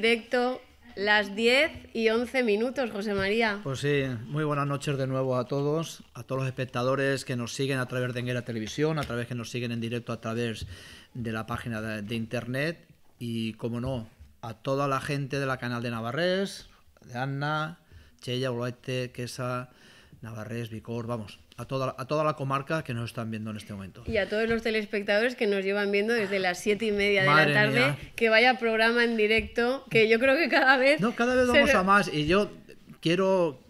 directo las 10 y 11 minutos, José María. Pues sí, muy buenas noches de nuevo a todos, a todos los espectadores que nos siguen a través de Enguera Televisión, a través que nos siguen en directo a través de la página de, internet y, como no, a toda la gente de la canal de Navarres, de Anna, Chella, Oloete, Quesa, Navarrés, Vicor, vamos, a toda, a toda la comarca que nos están viendo en este momento. Y a todos los telespectadores que nos llevan viendo desde las siete y media de la tarde, que vaya programa en directo, que yo creo que cada vez... No, cada vez vamos a más y yo quiero,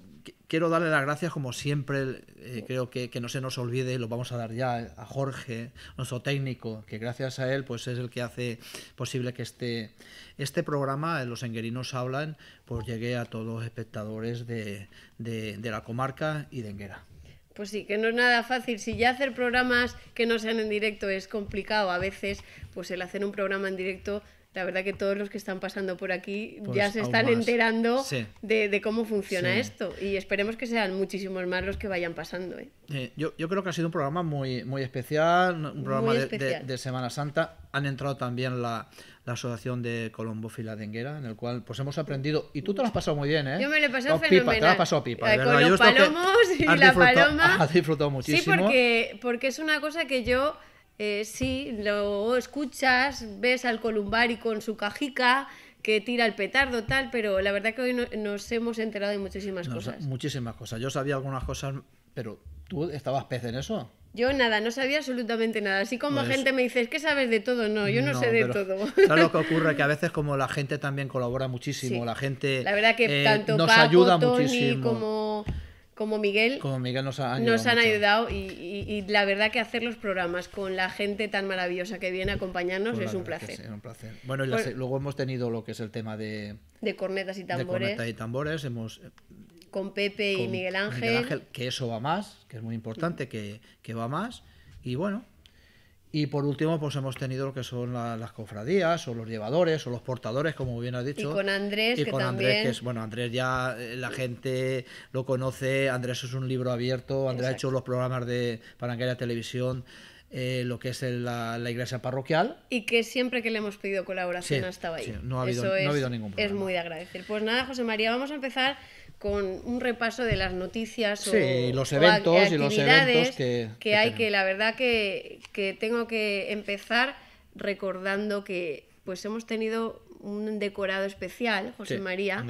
quiero darle las gracias, como siempre, eh, creo que, no se nos olvide, lo vamos a dar ya a Jorge, nuestro técnico, que gracias a él pues es el que hace posible que este, este programa, eh, Los Enguerinos Hablan, pues llegue a todos los espectadores de la comarca y de Enguera. Pues sí, que no es nada fácil. Si ya hacer programas que no sean en directo es complicado a veces, pues el hacer un programa en directo la verdad que todos los que están pasando por aquí pues ya se están enterando de, cómo funciona esto y esperemos que sean muchísimos más los que vayan pasando. ¿eh? Eh, yo, creo que ha sido un programa muy, muy especial, un programa De, Semana Santa. Han entrado también la, Asociación de Colombo Filadenguera, en el cual pues hemos aprendido, y tú te lo has pasado muy bien, ¿eh? Yo me lo he pasado fenomenal. has eh, Con los palomos y la paloma. Has disfrutado muchísimo. Sí, porque, porque es una cosa que yo eh, sí, lo escuchas, ves al columbari con su cajica que tira el petardo, tal, pero la verdad que hoy nos hemos enterado de muchísimas cosas. Muchísimas cosas. Yo sabía algunas cosas, pero ¿tú estabas pez en eso? Yo nada, no sabía absolutamente nada. Así como pues gente me dice, es que sabes de todo, no, yo no, sé de todo. ¿Sabes lo que ocurre, que a veces como la gente también colabora muchísimo, la gente la verdad que eh, tanto nos ayuda muchísimo. como como Miguel, como nos, han ayudado y, la verdad que hacer los programas con la gente tan maravillosa que viene a acompañarnos pues es un placer. Bueno, luego hemos tenido lo que es el tema de... cornetas y tambores. Hemos, eh, con Pepe y Miguel, Ángel. Ángel. Que eso va más, que es muy importante que, que va más. Y bueno, y por último, pues hemos tenido lo que son las cofradías, o los llevadores, o los portadores, como bien has dicho. Y con Andrés, que es, bueno, Andrés ya eh, la gente lo conoce, Andrés es un libro abierto, Andrés ha hecho los programas de Paranguera Televisión. Eh, lo que es la, iglesia parroquial. Y que siempre que le hemos pedido colaboración ha estado ahí. Sí, no, ha habido, ningún problema. Es muy de agradecer. Pues nada, José María, vamos a empezar con un repaso de las noticias los eventos y los eventos que, hay que, la verdad que, tengo que empezar recordando que pues hemos tenido un decorado especial José María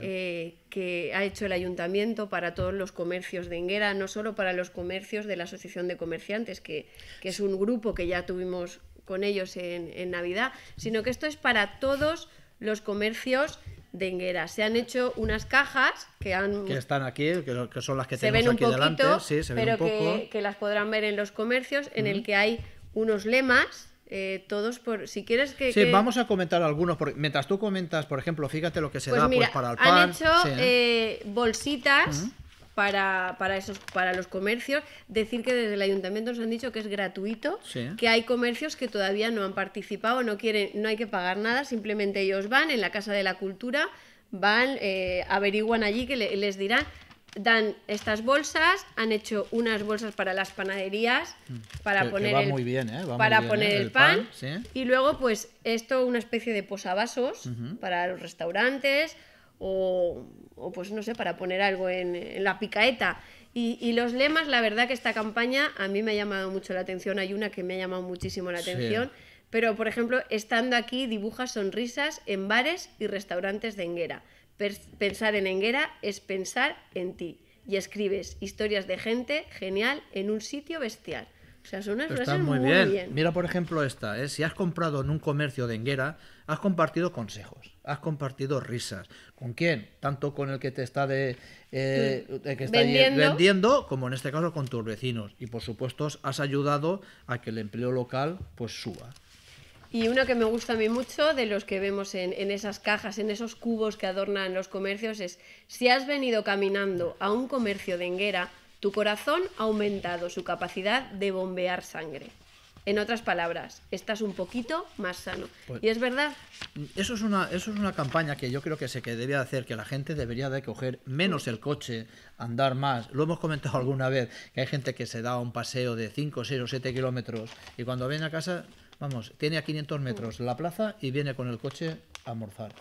eh, que ha hecho el ayuntamiento para todos los comercios de Enguera no solo para los comercios de la asociación de comerciantes que, es un grupo que ya tuvimos con ellos en, en Navidad sino que esto es para todos los comercios dengueras. Se han hecho unas cajas que han... Que están aquí, que, son las que se ven aquí poquito, delante. se pero un poco. Que, las podrán ver en los comercios, en el que hay unos lemas eh, todos por si quieres que sí vamos a comentar algunos porque mientras tú comentas por ejemplo fíjate lo que se pues da pues, para el pan han hecho ¿eh? Eh, bolsitas para, para, esos, para los comercios. Decir que desde el ayuntamiento nos han dicho que es gratuito, que hay comercios que todavía no han participado, no quieren, no hay que pagar nada, simplemente ellos van en la Casa de la Cultura, van, eh, averiguan allí que les dirán dan estas bolsas, han hecho unas bolsas para las panaderías mm. para poner el, muy ¿eh? para poner ¿eh? el, pan, y luego pues esto una especie de posavasos para los restaurantes, o, pues no sé, para poner algo en, la picaeta. Y, los lemas, la verdad que esta campaña a mí me ha llamado mucho la atención, hay una que me ha llamado muchísimo la atención, pero por ejemplo, estando aquí dibujas sonrisas en bares y restaurantes de Enguera. Pensar en Enguera es pensar en ti. Y escribes historias de gente genial en un sitio bestial. O sea, son unas muy, bien. Mira, por ejemplo, esta. ¿eh? Si has comprado en un comercio de Enguera, has compartido consejos has compartido risas. ¿Con quién? Tanto con el que te está, de, eh, mm. que está vendiendo. como en este caso con tus vecinos. Y por supuesto has ayudado a que el empleo local pues suba. Y una que me gusta a mí mucho, de los que vemos en, en, esas cajas, en esos cubos que adornan los comercios, es si has venido caminando a un comercio de enguera, tu corazón ha aumentado su capacidad de bombear sangre. En otras palabras, estás un poquito más sano. Pues y es verdad. Eso es, una, eso es una campaña que yo creo que se que debe hacer, que la gente debería de coger menos el coche, andar más. Lo hemos comentado alguna vez, que hay gente que se da un paseo de 5, 6 o 7 kilómetros y cuando viene a casa, vamos, tiene a 500 metros la plaza y viene con el coche a almorzar.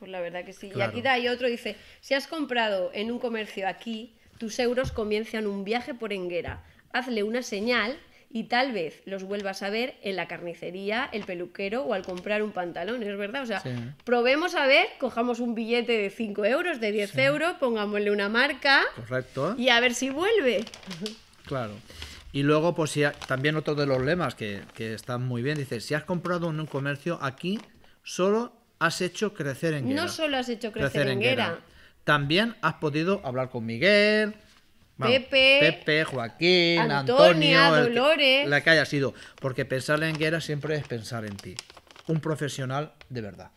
Pues la verdad que sí. Y aquí da y otro, dice, si has comprado en un comercio aquí, tus euros comienzan un viaje por Enguera. Hazle una señal y tal vez los vuelvas a ver en la carnicería, el peluquero o al comprar un pantalón, ¿es verdad? O sea, probemos a ver, cojamos un billete de 5 euros, de 10 euros, pongámosle una marca. Correcto. Y a ver si vuelve. Claro. Y luego, pues también otro de los lemas que, están muy bien, dice, si has comprado en un comercio aquí, solo has hecho crecer en guerra. No solo has hecho crecer en guerra. También has podido hablar con Miguel, Pepe, Joaquín, Antonio, Dolores. la que haya sido. Porque pensar en Guerra siempre es pensar en ti. Un profesional de verdad.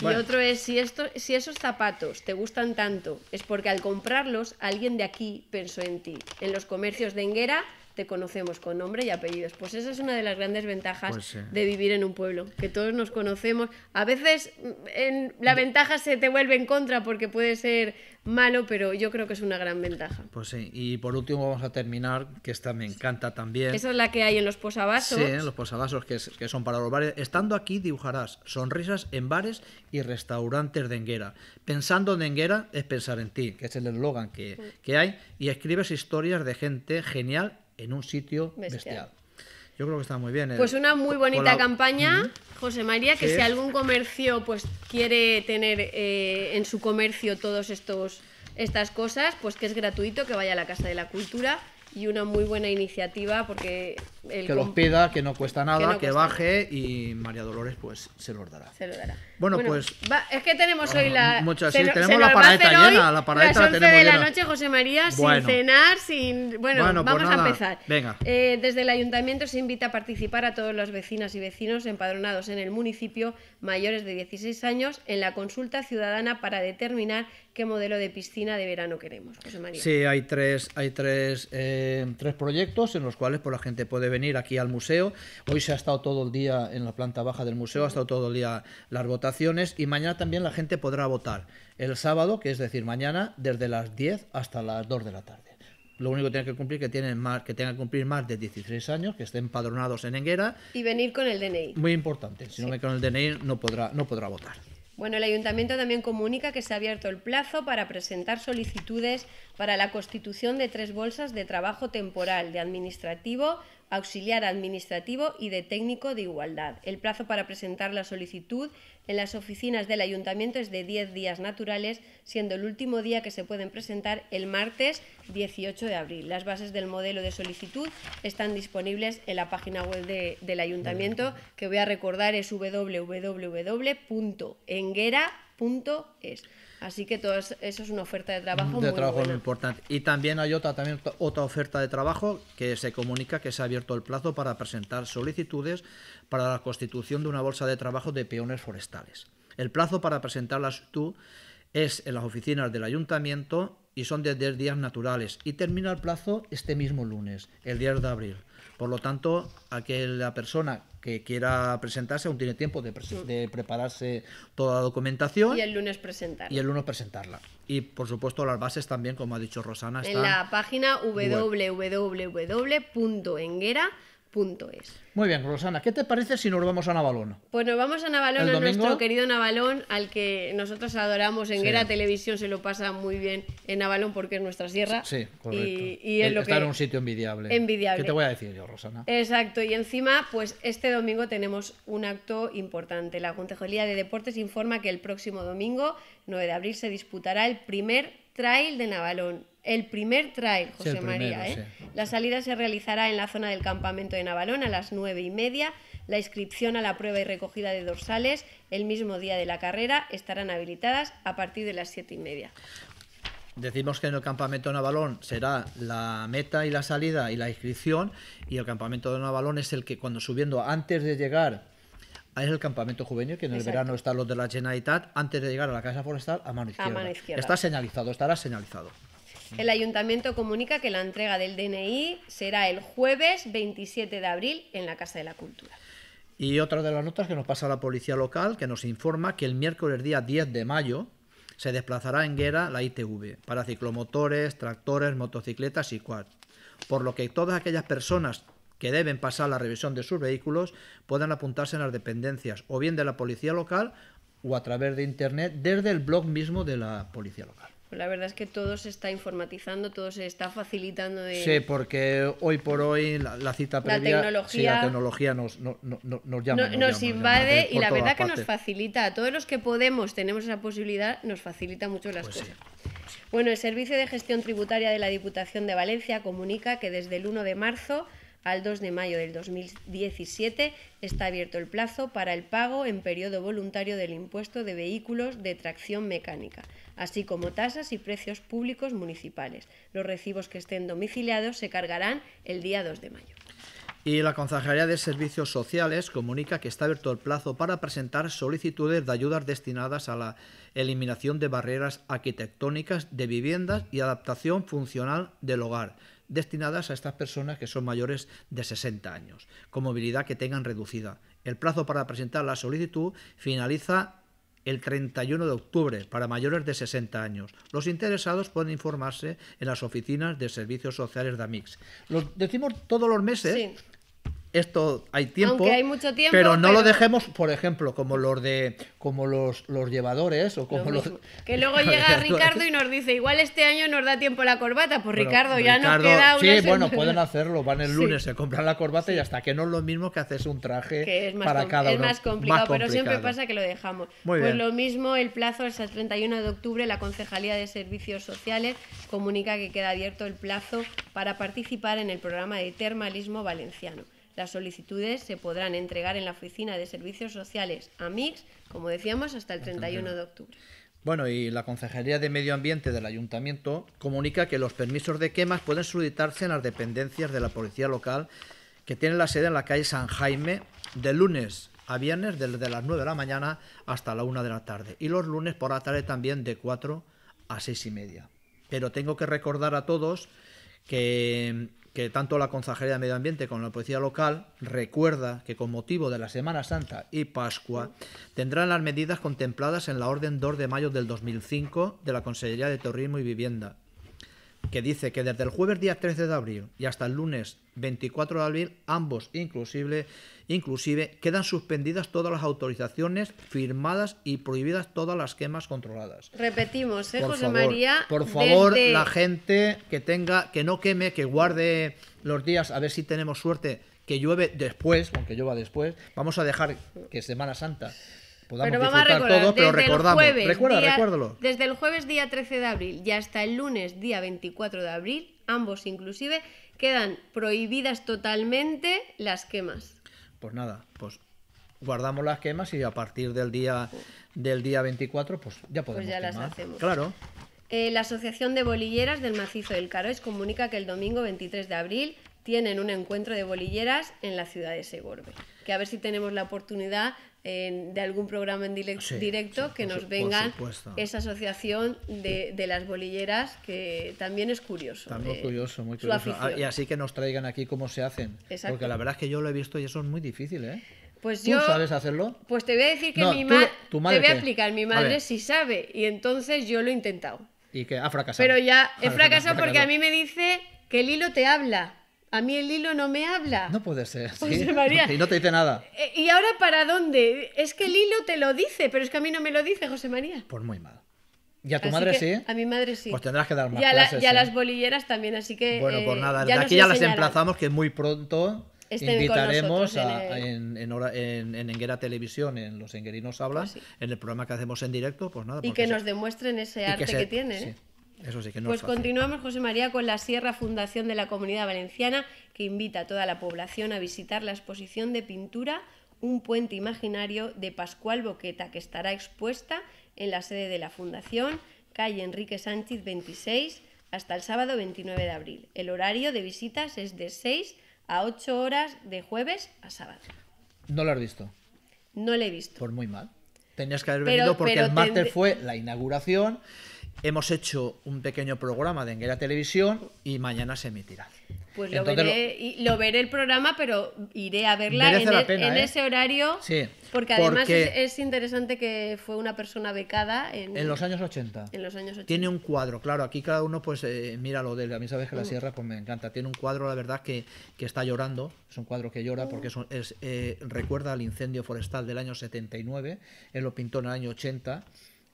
Y otro es, si, si esos zapatos te gustan tanto, es porque al comprarlos alguien de aquí pensó en ti. En los comercios de Enguera te conocemos con nombre y apellidos. Pues esa es una de las grandes ventajas pues de vivir en un pueblo, que todos nos conocemos. A veces mm, en la ventaja se te vuelve en contra porque puede ser malo, pero yo creo que es una gran ventaja. Pues sí, y por último vamos a terminar, que esta me encanta también. Esa es la que hay en los posavasos. Sí, en los posavasos, que, son para los bares. Estando aquí dibujarás sonrisas en bares y restaurantes de Enguera. Pensando en Enguera es pensar en ti, que es el eslogan que, que hay, y escribes historias de gente genial en un sitio bestial. Yo creo que está muy bien. ¿eh? Pues una muy bonita campaña, José María, que si algún comercio pues quiere tener eh, en su comercio todos estos estas cosas, pues que es gratuito, que vaya a la Casa de la Cultura y una muy buena iniciativa porque que los pida, que no cuesta nada, que, baje y María Dolores pues se los dará. Se lo dará. Bueno, pues es que tenemos hoy ah, la muchas, tenemos la paradeta llena, la de la noche José María sin cenar, sin bueno, pues vamos a empezar. Venga. Eh, desde el ayuntamiento se invita a participar a todos los vecinas y vecinos empadronados en el municipio mayores de 16 años en la consulta ciudadana para determinar qué modelo de piscina de verano queremos. José María. Sí, hay tres hay tres eh, proyectos en los cuales pues, la gente puede ver venir aquí al museo. Hoy se ha estado todo el día en la planta baja del museo, ha estado todo el día las votaciones y mañana también la gente podrá votar el sábado, que es decir, mañana, desde las 10 hasta las 2 de la tarde. Lo único que tienen que cumplir que tienen que tengan que cumplir más de 16 años, que estén padronados en Enguera. Y venir con el DNI. Muy importante. Si no ven con el DNI no podrá, no podrá votar. Bueno, el ayuntamiento también comunica que se ha abierto el plazo para presentar solicitudes para la constitución de tres bolsas de trabajo temporal de administrativo, auxiliar administrativo y de técnico de igualdad. El plazo para presentar la solicitud en las oficinas del ayuntamiento es de 10 días naturales, siendo el último día que se pueden presentar el martes 18 de abril. Las bases del modelo de solicitud están disponibles en la página web del ayuntamiento, que voy a recordar es www.enguera.es. Así que todo eso es una oferta de trabajo. De muy trabajo importante. Y también hay otra, también otra oferta de trabajo que se comunica que se ha abierto el plazo para presentar solicitudes para la constitución de una bolsa de trabajo de peones forestales. El plazo para presentarlas tú es en las oficinas del ayuntamiento y son de 10 días naturales y termina el plazo este mismo lunes, el 10 de abril. Por lo tanto, aquella persona que quiera presentarse aún tiene tiempo de, prepararse toda la documentación. Y el lunes presentarla. Y el lunes presentarla. Y por supuesto las bases también, como ha dicho Rosana. Están en la página www.enguera.com Punto es. Muy bien, Rosana, ¿qué te parece si nos vamos a Navalón? Pues nos vamos a Navalón, a nuestro querido Navalón, al que nosotros adoramos en Guerra Televisión, se lo pasa muy bien en Navalón porque es nuestra sierra. Sí, correcto. Y, eh, en un sitio envidiable. Envidiable. ¿Qué te voy a decir yo, Rosana? Exacto, y encima, pues este domingo tenemos un acto importante. La Concejalía de Deportes informa que el próximo domingo, 9 de abril, se disputará el primer Trail de Navalón. El primer trail, José María. ¿eh? La salida se realizará en la zona del campamento de Navalón a las nueve y media. La inscripción a la prueba y recogida de dorsales el mismo día de la carrera estarán habilitadas a partir de las siete y media. Decimos que en el campamento de Navalón será la meta y la salida y la inscripción y el campamento de Navalón es el que cuando subiendo antes de llegar es el campamento juvenil, que en el verano están los de la Generalitat, antes de llegar a la Casa Forestal, a mano izquierda. Está señalizado, estará señalizado. El ayuntamiento comunica que la entrega del DNI será el jueves 27 de abril en la Casa de la Cultura. Y otra de las notas que nos pasa la policía local, que nos informa que el miércoles día 10 de mayo se desplazará en Guera la ITV para ciclomotores, tractores, motocicletas y quad. Por lo que todas aquellas personas que deben pasar la revisión de sus vehículos puedan apuntarse en las dependencias o bien de la policía local o a través de internet desde el blog mismo de la policía local. La verdad es que todo se está informatizando, todo se está facilitando. Sí, porque hoy por hoy la, cita previa... La tecnología... la tecnología nos, nos llama. nos, invade y la verdad que nos facilita. A todos los que podemos, tenemos esa posibilidad, nos facilita mucho las pues cosas. Bueno, el Servicio de Gestión Tributaria de la Diputación de Valencia comunica que desde el 1 de marzo al 2 de mayo del 2017 está abierto el plazo para el pago en periodo voluntario del impuesto de vehículos de tracción mecánica, así como tasas y precios públicos municipales. Los recibos que estén domiciliados se cargarán el día 2 de mayo. Y la Consejería de Servicios Sociales comunica que está abierto el plazo para presentar solicitudes de ayudas destinadas a la eliminación de barreras arquitectónicas de viviendas y adaptación funcional del hogar destinadas a estas personas que son mayores de 60 años, con movilidad que tengan reducida. El plazo para presentar la solicitud finaliza el 31 de octubre para mayores de 60 años. Los interesados pueden informarse en las oficinas de servicios sociales de AMIX. lo decimos todos los meses esto hay tiempo, pero no lo dejemos, por ejemplo, como los de como los, los llevadores o como los que luego llega Ricardo y nos dice, igual este año nos da tiempo la corbata, pues Ricardo ya no queda una Sí, bueno, pueden hacerlo, van el lunes, se compran la corbata y hasta que no es lo mismo que haces un traje para cada uno. Es más complicado, pero siempre pasa que lo dejamos. pues lo mismo, el plazo es el 31 de octubre, la Concejalía de Servicios Sociales comunica que queda abierto el plazo para participar en el programa de termalismo valenciano. Las solicitudes se podrán entregar en la Oficina de Servicios Sociales AMIX, como decíamos, hasta el 31 de octubre. Bueno, y la Consejería de Medio Ambiente del Ayuntamiento comunica que los permisos de quemas pueden solicitarse en las dependencias de la Policía Local, que tienen la sede en la calle San Jaime, de lunes a viernes, desde las 9 de la mañana hasta la 1 de la tarde. Y los lunes por la tarde también de 4 a 6 y media. Pero tengo que recordar a todos que que tanto la Consejería de Medio Ambiente como la Policía Local recuerda que con motivo de la Semana Santa y Pascua tendrán las medidas contempladas en la Orden 2 de mayo del 2005 de la Consejería de Turismo y Vivienda, que dice que desde el jueves día 13 de abril y hasta el lunes 24 de abril, ambos inclusive, inclusive quedan suspendidas todas las autorizaciones firmadas y prohibidas todas las quemas controladas. Repetimos, ¿eh, por José María. Por favor, la gente que tenga, que no queme, que guarde los días, a ver si tenemos suerte que llueve después, aunque llueva después, vamos a dejar que Semana Santa pero vamos a recordar, todo, pero Jueves, Recuerda, día, Desde el jueves día 13 de abril y hasta el lunes día 24 de abril, ambos inclusive, quedan prohibidas totalmente las quemas. Pues nada, pues guardamos las quemas y a partir del día del día 24 pues ya podemos pues ya las hacemos. Claro. Eh, la Asociación de Bolilleras del Macizo del Carois comunica que el domingo 23 de abril tienen un encuentro de bolilleras en la ciudad de Segorbe. Que a ver si tenemos la oportunidad de algún programa en directo que nos venga esa asociación de, las bolilleras que también es curioso. Eh, ah, y así que nos traigan aquí cómo se hacen. Porque la verdad es que yo lo he visto y eso es muy difícil, ¿eh? Pues ¿Tú yo, sabes hacerlo? Pues te voy a decir que mi madre... Te voy a explicar, mi madre sí sabe y entonces yo lo he intentado. Y que ha fracasado. Pero ya he fracasado, fracasado porque a mí me dice que el hilo te habla. A mí el hilo no me habla. No puede ser. Sí. José María. Y no te dice nada. Eh, ¿Y ahora para dónde? Es que el hilo te lo dice, pero es que a mí no me lo dice, José María. Pues muy mal. ¿Y a tu madre sí? A mi madre sí. Pues tendrás que dar más y a las bolilleras también, así que. Bueno, por pues eh, nada. aquí ya las emplazamos que muy pronto invitaremos en, Enguera Televisión, en Los Enguerinos Hablas pues en el programa que hacemos en directo, pues nada. Y que nos demuestren ese arte que, tiene ¿eh? Eso sí que Pues continuamos, José María, con la Sierra Fundación de la Comunidad Valenciana, que invita a toda la población a visitar la exposición de pintura Un puente imaginario de Pascual Boqueta, que estará expuesta en la sede de la Fundación, calle Enrique Sánchez 26, hasta el sábado 29 de abril. El horario de visitas es de 6 a 8 horas de jueves a sábado. ¿No lo has visto? No lo he visto. Por muy mal. Tenías que haber venido porque el martes fue la inauguración hemos hecho un pequeño programa de Enguera Televisión y mañana se emitirá. Pues lo, veré, el programa, pero iré a verla en, e-, ¿eh? ese horario. Sí, porque además es, interesante que fue una persona becada en, los años 80. En los años Tiene un cuadro, claro, aquí cada uno, pues eh, mira lo de él. A mí sabes que la mm. sierra, pues me encanta. Tiene un cuadro, la verdad, que, está llorando. Es un cuadro que llora mm. porque es, eh, recuerda al incendio forestal del año 79. Él lo pintó en el año 80.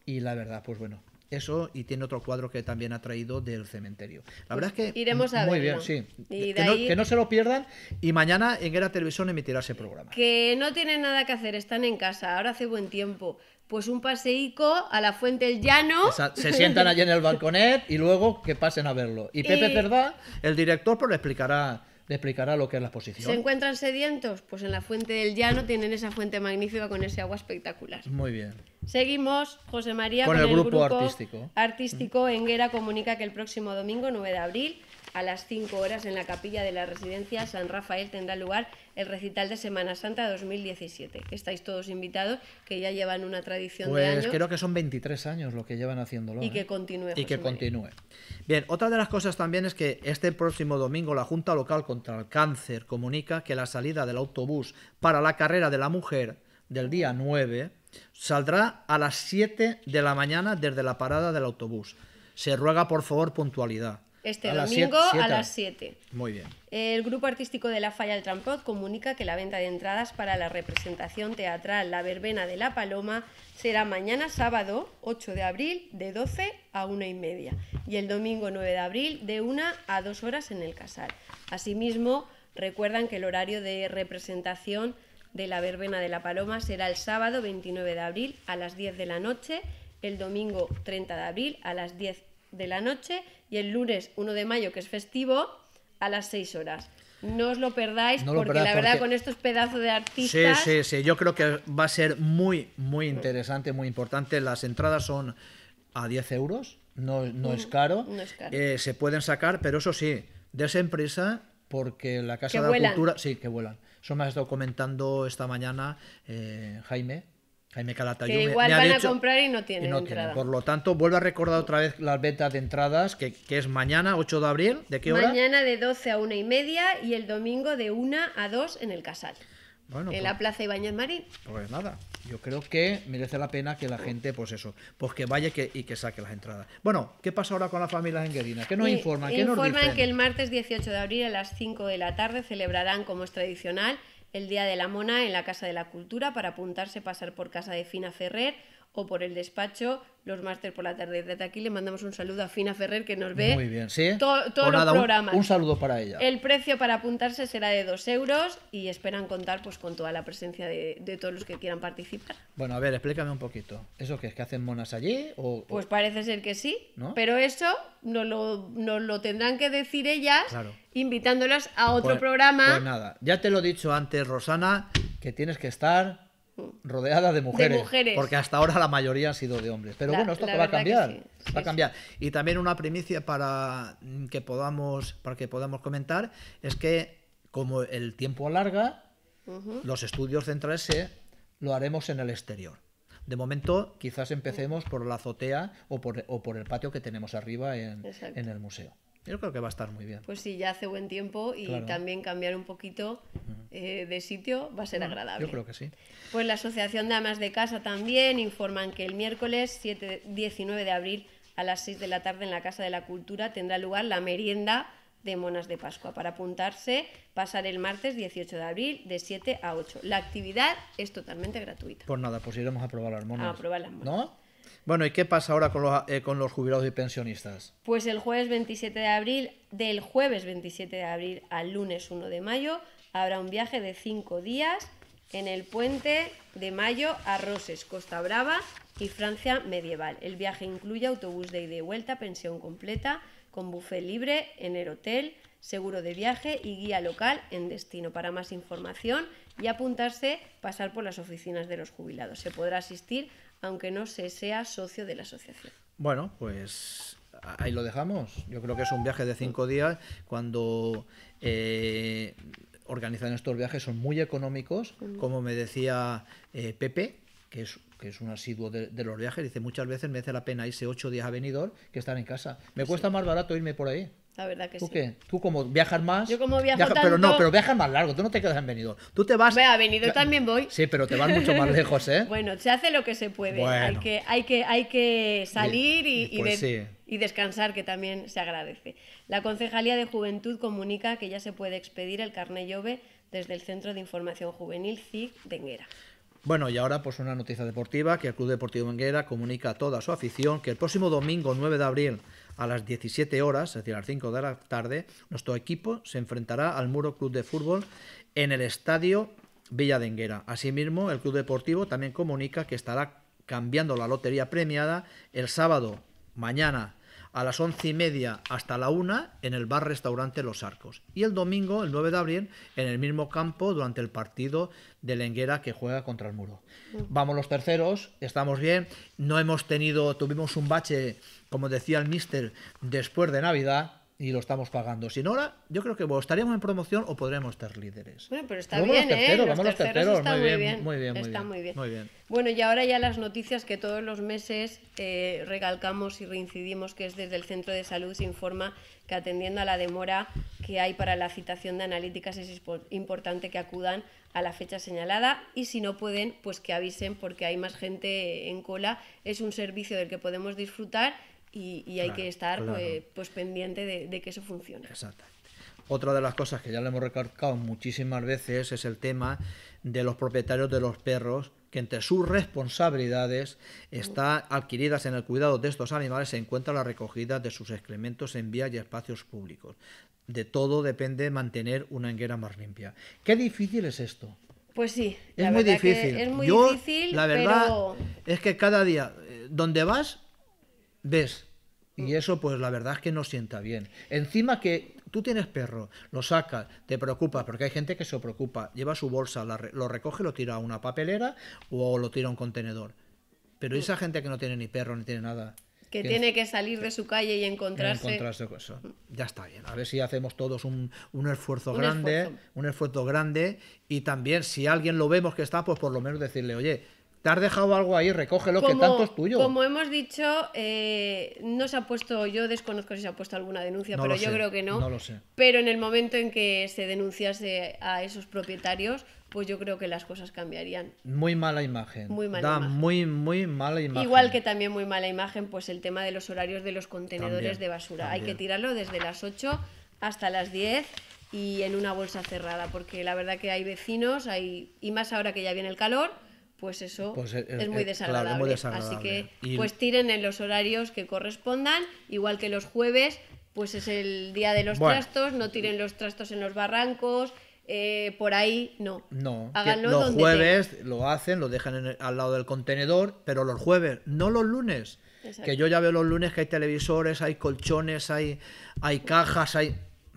Y la verdad, pues bueno, eso y tiene otro cuadro que también ha traído del cementerio. La verdad es que... Pues iremos Muy bien, sí. Que, no, se lo pierdan y mañana en ERA Televisión emitirá ese programa. Que no tienen nada que hacer, están en casa, ahora hace buen tiempo. Pues un paseico a la Fuente del Llano. se sientan allí en el balconet y luego que pasen a verlo. Y Pepe ¿verdad? el director, pues le explicará le explicará lo que es la exposición. ¿Se encuentran sedientos? Pues en la fuente del llano tienen esa fuente magnífica con ese agua espectacular. Muy bien. Seguimos, José María, con, el, grupo el, grupo, artístico. Artístico Enguera comunica que el próximo domingo, 9 de abril, a las 5 horas en la capilla de la residencia San Rafael tendrá lugar el recital de Semana Santa 2017. Estáis todos invitados, que ya llevan una tradición de pues años. creo que son 23 años lo que llevan haciéndolo. Y que ¿eh? continúe. Y que continúe. Bien, otra de las cosas también es que este próximo domingo la Junta Local contra el Cáncer comunica que la salida del autobús para la carrera de la mujer del día 9 saldrá a las 7 de la mañana desde la parada del autobús. Se ruega por favor puntualidad este domingo a las 7. Muy bien. El grupo artístico de La Falla del Trampot comunica que la venta de entradas para la representación teatral La Verbena de la Paloma será mañana sábado 8 de abril de 12 a 1 y media y el domingo 9 de abril de 1 a 2 horas en el Casal. Asimismo, recuerdan que el horario de representación de La Verbena de la Paloma será el sábado 29 de abril a las 10 de la noche, el domingo 30 de abril a las 10 de la noche y el lunes 1 de mayo, que es festivo, a las 6 horas. No os lo perdáis, porque la verdad con estos pedazos de artistas... Sí, sí, sí, yo creo que va a ser muy, muy interesante, muy importante. Las entradas son a 10 euros, no, no es caro. No es caro. Eh, se pueden sacar, pero eso sí, de esa empresa porque la Casa de la Cultura... Sí, que vuelan. Eso me ha estado comentando esta mañana eh, Jaime, Jaime Que igual van a comprar y no tienen entrada. Por lo tanto, vuelvo a recordar otra vez las ventas de entradas, que, que, es mañana, 8 de abril, ¿de qué hora? Mañana de 12 a 1 y media y el domingo de 1 a 2 en el Casal. Bueno, en pues la Plaza Ibañez Marín. Pues nada, yo creo que merece la pena que la gente, pues eso, pues que vaya que, y que saque las entradas. Bueno, ¿qué pasa ahora con la familia enguerina? ¿Qué nos informan? ¿Qué nos que el martes 18 de abril a las 5 de la tarde celebrarán, como es tradicional, el Día de la Mona en la Casa de la Cultura para apuntarse, pasar por casa de Fina Ferrer o por el despacho los máster por la tarde. de aquí le mandamos un saludo a Fina Ferrer que nos ve Muy bien, ¿sí? Pues todos los programas. Un, saludo para ella. El precio para apuntarse será de 2 euros y esperan contar pues con toda la presencia de, todos los que quieran participar. Bueno, a ver, explícame un poquito. ¿Eso qué es? ¿Que hacen monas allí? O, Pues parece ser que sí, ¿no? pero eso nos lo, tendrán que decir ellas invitándolas a pues, otro programa. Pues nada, ya te lo he dicho antes, Rosana, que tienes que estar rodeada de mujeres, porque hasta ahora la mayoría han sido de hombres. Pero bueno, esto va a cambiar, va a cambiar. Y también una primicia para mm, que podamos, para que podamos comentar es que como el tiempo alarga, los estudios centrales se lo haremos en el exterior. De momento, quizás empecemos por la azotea o por, el patio que tenemos arriba en el museo. Yo creo que va a estar muy bien. Pues sí, ya hace buen tiempo y también cambiar un poquito eh, de sitio va a ser agradable. Yo creo que sí. Pues la Asociación de Amas de Casa también informan que el miércoles 19 de abril a las 6 de la tarde en la Casa de la Cultura tendrá lugar la merienda de Monas de Pascua. Para apuntarse, pasar el martes 18 de abril de 7 a 8. La actividad es totalmente gratuita. Pues nada, pues iremos a probar las monas. A probar las monas. ¿No? Bueno, ¿y qué pasa ahora eh, con los, jubilados y pensionistas? Pues el jueves 27 de abril, del jueves 27 de abril al lunes 1 de mayo, habrá un viaje de cinco días en el puente de Mayo a Roses, Costa Brava y Francia medieval. El viaje incluye autobús de ida y vuelta, pensión completa, con buffet libre en el hotel, seguro de viaje y guía local en destino. Para más información y apuntarse, pasar por las oficinas de los jubilados. Se podrá asistir aunque no se sea socio de la asociación. Bueno, pues ahí lo dejamos. Yo creo que es un viaje de cinco días cuando... Eh, organizan estos viajes son muy económicos, mm. como me decía eh, Pepe, que es, que es un asiduo de, los viajes, dice muchas veces merece la pena irse ocho días a venidor que estar en casa. Me cuesta más barato irme por ahí. La verdad que ¿Tú Qué? Tú como viajas más. Yo como viajo Pero no, pero viajas más largo. Tú no te quedas en Benidorm. Tú te vas. ha a Benidorm también voy. Sí, pero te vas mucho más lejos, ¿eh? bueno, se hace lo que se puede. Hay, que, hay, que, hay que salir y, pues y, descansar, que también se agradece. La Concejalía de Juventud comunica que ya se puede expedir el carné Llove desde el Centro de Información Juvenil CIC de Enguera. Bueno, y ahora pues una noticia deportiva que el Club Deportivo Enguera comunica a toda su afición que el próximo domingo 9 de abril a las 17 horas, es decir, a las 5 de la tarde, nuestro equipo se enfrentará al Muro Club de Fútbol en el Estadio Villadenguera. Asimismo, el Club Deportivo también comunica que estará cambiando la lotería premiada el sábado, mañana a las once y media hasta la una en el bar restaurante Los Arcos. Y el domingo, el 9 de abril, en el mismo campo durante el partido de Lenguera que juega contra el muro. Vamos los terceros, estamos bien. No hemos tenido, tuvimos un bache, como decía el mister, después de Navidad y lo estamos pagando. Sin no, ahora yo creo que estaríamos en promoción o podremos estar líderes. Bueno, pero está bien, ¿eh? vamos los terceros, muy bien, muy bien, Bueno, y ahora ya las noticias que todos los meses eh, recalcamos y reincidimos, que es desde el Centro de Salud se informa que atendiendo a la demora que hay para la citación de analíticas es importante que acudan a la fecha señalada y si no pueden, pues que avisen porque hay más gente en cola. Es un servicio del que podemos disfrutar y, hay que estar pues, pues, pendiente de, que eso funcione. Exacto. Otra de las cosas que ya le hemos recalcado muchísimas veces es el tema de los propietarios de los perros, que entre sus responsabilidades está adquiridas en el cuidado de estos animales se encuentra la recogida de sus excrementos en vías y espacios públicos. De todo depende mantener una enguera más limpia. Qué difícil es esto. Pues sí, es, muy difícil. es muy difícil. La verdad pero... es que cada día, eh, donde vas, ves. Y mm. eso, pues la verdad es que no sienta bien. Encima que tú tienes perro, lo sacas, te preocupas, porque hay gente que se preocupa, lleva su bolsa, lo recoge, lo tira a una papelera o lo tira a un contenedor. Pero mm. esa gente que no tiene ni perro ni tiene nada. Que, tiene que salir de su calle y encontrarse. con eso. Ya está bien. A ver si hacemos todos un, un esfuerzo grande, un esfuerzo grande. Y también, si alguien lo vemos que está, pues por lo menos decirle, oye, te has dejado algo ahí, recógelo, que tanto es tuyo. Como hemos dicho, eh, no se ha puesto, yo desconozco si se ha puesto alguna denuncia, pero yo creo que no. No lo sé. Pero en el momento en que se denunciase a esos propietarios, pues yo creo que las cosas cambiarían. Muy mala imagen. Muy mala da muy, muy mala imagen. Igual que también muy mala imagen, pues el tema de los horarios de los contenedores de basura. Hay que tirarlo desde las 8 hasta las 10 y en una bolsa cerrada, porque la verdad que hay vecinos, hay y más ahora que ya viene el calor pues eso pues es, muy desagradable. Así que pues tiren en los horarios que correspondan, igual que los jueves, pues es el día de los trastos, no tiren los trastos en los barrancos. Eh, por ahí no. No. los jueves lo hacen, lo dejan al lado del contenedor, pero los jueves, no los lunes. Que yo ya veo los lunes que hay televisores, hay colchones, hay, hay cajas, hay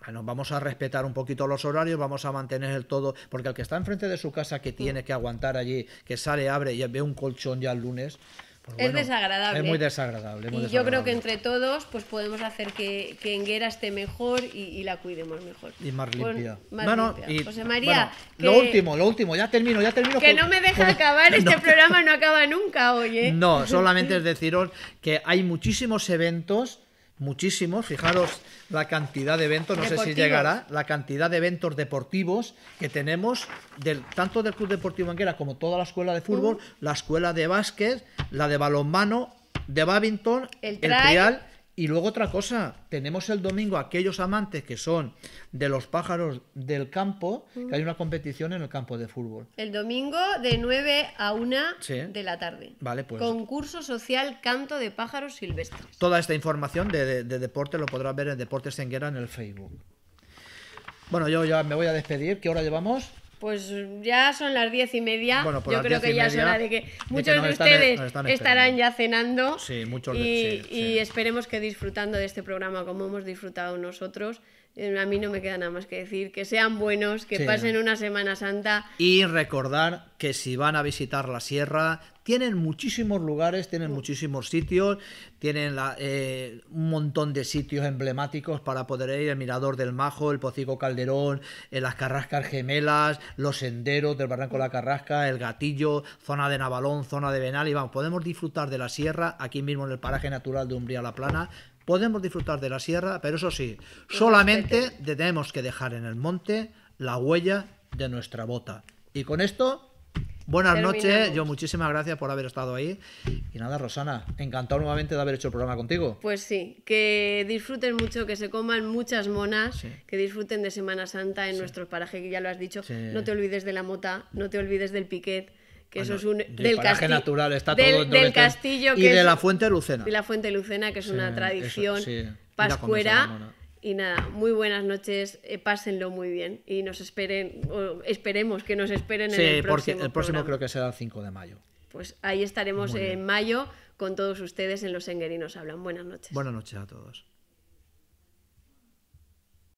bueno, vamos a respetar un poquito los horarios, vamos a mantener el todo, porque el que está enfrente de su casa que tiene que aguantar allí, que sale, abre y ve un colchón ya el lunes, pues es desagradable. Es muy desagradable. y yo creo que entre todos pues podemos hacer que, Enguera esté mejor y, la cuidemos mejor. Y más limpia. bueno, José María. lo último, lo último, ya termino, ya termino. Que no me deja acabar, este programa no acaba nunca oye ¿eh? No, solamente es deciros que hay muchísimos eventos muchísimos. Fijaros la cantidad de eventos, no sé si llegará, la cantidad de eventos deportivos que tenemos, del, tanto del Club Deportivo Anguera como toda la escuela de fútbol, la escuela de básquet, la de balonmano, de babington, el, el trial y luego otra cosa, tenemos el domingo aquellos amantes que son de los pájaros del campo, que hay una competición en el campo de fútbol. El domingo de 9 a 1 de la tarde. Vale, pues. Concurso social Canto de Pájaros Silvestres. Toda esta información de, deporte lo podrás ver en Deportes Senguera en el Facebook. Bueno, yo ya me voy a despedir. ¿Qué hora llevamos? Pues ya son las diez y media. Pues Yo creo que ya es hora de que muchos de, ustedes estarán ya cenando. y, esperemos que disfrutando de este programa como hemos disfrutado nosotros. Eh, a mí no me queda nada más que decir que sean buenos, que pasen una Semana Santa. Y recordar que si van a visitar la sierra, tienen muchísimos lugares, tienen muchísimos sitios, tienen eh, un montón de sitios emblemáticos para poder ir, el Mirador del Majo, el Pocico Calderón, eh, las Carrascas Gemelas, los senderos del Barranco de la Carrasca, el Gatillo, zona de Navalón, zona de venal y vamos, podemos disfrutar de la sierra aquí mismo en el paraje natural de Umbría La Plana, Podemos disfrutar de la sierra, pero eso sí, solamente tenemos que dejar en el monte la huella de nuestra bota. Y con esto, buenas noches. Yo muchísimas gracias por haber estado ahí. Y nada, Rosana, encantado nuevamente de haber hecho el programa contigo. Pues sí, que disfruten mucho, que se coman muchas monas, que disfruten de Semana Santa en nuestro paraje, que ya lo has dicho. No te olvides de la mota, no te olvides del piquet que eso es un del, natural está todo castillo y de la fuente lucena y la fuente lucena que es una tradición pascuera y, nada, muy buenas noches, eh, pásenlo muy bien y nos esperen, esperemos que nos esperen el próximo. el próximo creo que será el 5 de mayo. Pues ahí estaremos en mayo con todos ustedes en Los Enguerinos Hablan. Buenas noches. Buenas noches a todos.